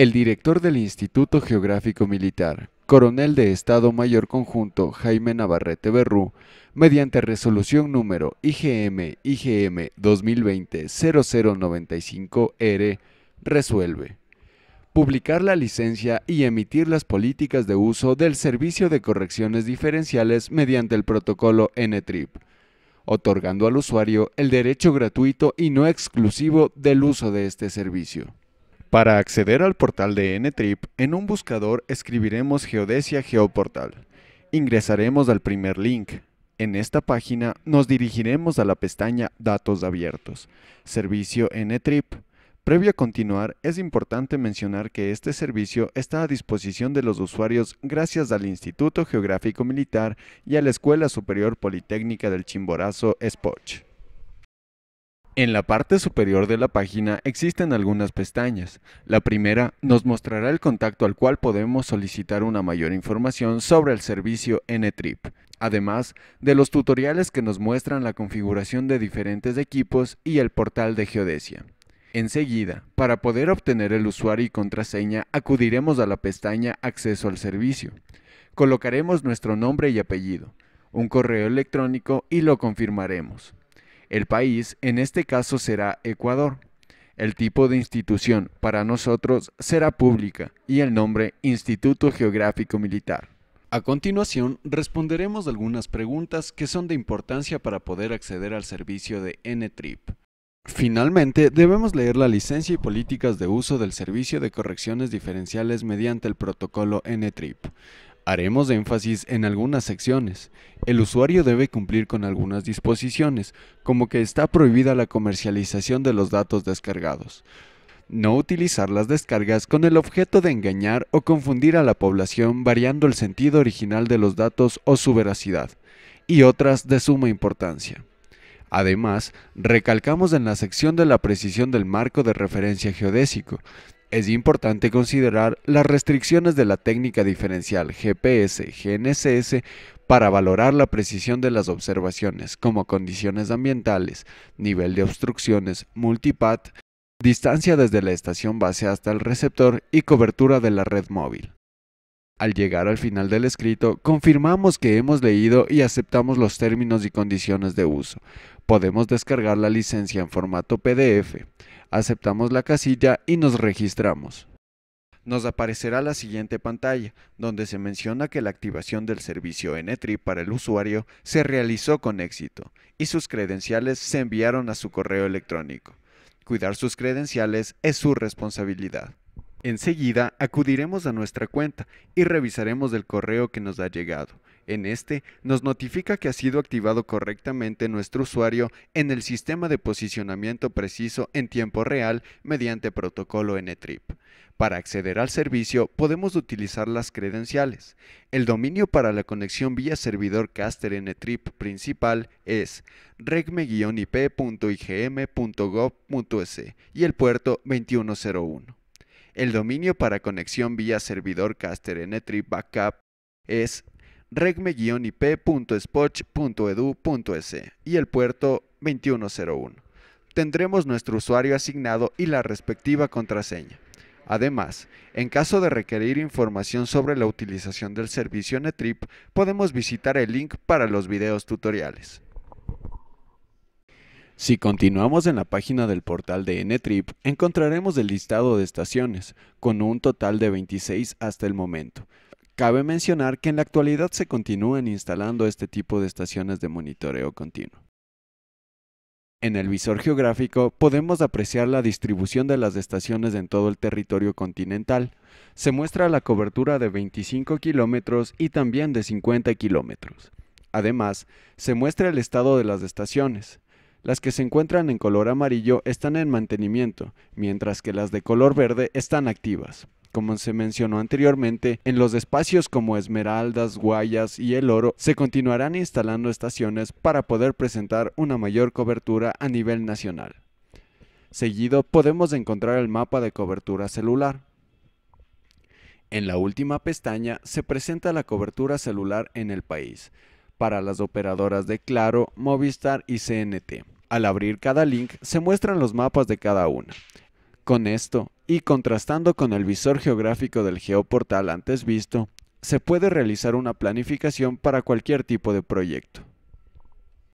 El director del Instituto Geográfico Militar, coronel de Estado Mayor Conjunto Jaime Navarrete Berrú, mediante resolución número IGM IGM 2020-0095-R, resuelve publicar la licencia y emitir las políticas de uso del Servicio de Correcciones Diferenciales mediante el protocolo NTRIP, otorgando al usuario el derecho gratuito y no exclusivo del uso de este servicio. Para acceder al portal de NTrip, en un buscador escribiremos Geodesia Geoportal. Ingresaremos al primer link. En esta página nos dirigiremos a la pestaña Datos abiertos, Servicio NTrip. Previo a continuar, es importante mencionar que este servicio está a disposición de los usuarios gracias al Instituto Geográfico Militar y a la Escuela Superior Politécnica del Chimborazo, SPOCH. En la parte superior de la página existen algunas pestañas. La primera nos mostrará el contacto al cual podemos solicitar una mayor información sobre el servicio NTrip, además de los tutoriales que nos muestran la configuración de diferentes equipos y el portal de geodesia. Enseguida, para poder obtener el usuario y contraseña, acudiremos a la pestaña Acceso al servicio. Colocaremos nuestro nombre y apellido, un correo electrónico y lo confirmaremos. El país, en este caso, será Ecuador. El tipo de institución para nosotros será pública y el nombre Instituto Geográfico Militar. A continuación, responderemos algunas preguntas que son de importancia para poder acceder al servicio de NTRIP. Finalmente, debemos leer la licencia y políticas de uso del Servicio de Correcciones Diferenciales mediante el protocolo NTRIP. Haremos énfasis en algunas secciones. El usuario debe cumplir con algunas disposiciones, como que está prohibida la comercialización de los datos descargados. No utilizar las descargas con el objeto de engañar o confundir a la población variando el sentido original de los datos o su veracidad. Y otras de suma importancia. Además, recalcamos en la sección de la precisión del marco de referencia geodésico, es importante considerar las restricciones de la técnica diferencial GPS-GNSS para valorar la precisión de las observaciones, como condiciones ambientales, nivel de obstrucciones, multipad, distancia desde la estación base hasta el receptor y cobertura de la red móvil. Al llegar al final del escrito, confirmamos que hemos leído y aceptamos los términos y condiciones de uso. Podemos descargar la licencia en formato PDF. Aceptamos la casilla y nos registramos. Nos aparecerá la siguiente pantalla, donde se menciona que la activación del servicio n para el usuario se realizó con éxito y sus credenciales se enviaron a su correo electrónico. Cuidar sus credenciales es su responsabilidad. Enseguida acudiremos a nuestra cuenta y revisaremos el correo que nos ha llegado. En este nos notifica que ha sido activado correctamente nuestro usuario en el sistema de posicionamiento preciso en tiempo real mediante protocolo NTRIP. Para acceder al servicio podemos utilizar las credenciales. El dominio para la conexión vía servidor Caster NTRIP principal es regme-ip.igm.gov.es e y el puerto 2101. El dominio para conexión vía servidor caster Netrip Backup es regme-ip.spoch.edu.es e e y el puerto 2101. Tendremos nuestro usuario asignado y la respectiva contraseña. Además, en caso de requerir información sobre la utilización del servicio Netrip, podemos visitar el link para los videos tutoriales. Si continuamos en la página del portal de NTrip, encontraremos el listado de estaciones, con un total de 26 hasta el momento. Cabe mencionar que en la actualidad se continúan instalando este tipo de estaciones de monitoreo continuo. En el visor geográfico podemos apreciar la distribución de las estaciones en todo el territorio continental. Se muestra la cobertura de 25 kilómetros y también de 50 kilómetros. Además, se muestra el estado de las estaciones. Las que se encuentran en color amarillo están en mantenimiento, mientras que las de color verde están activas. Como se mencionó anteriormente, en los espacios como Esmeraldas, Guayas y El Oro se continuarán instalando estaciones para poder presentar una mayor cobertura a nivel nacional. Seguido podemos encontrar el mapa de cobertura celular. En la última pestaña se presenta la cobertura celular en el país para las operadoras de Claro, Movistar y CNT. Al abrir cada link se muestran los mapas de cada una. Con esto, y contrastando con el visor geográfico del geoportal antes visto, se puede realizar una planificación para cualquier tipo de proyecto.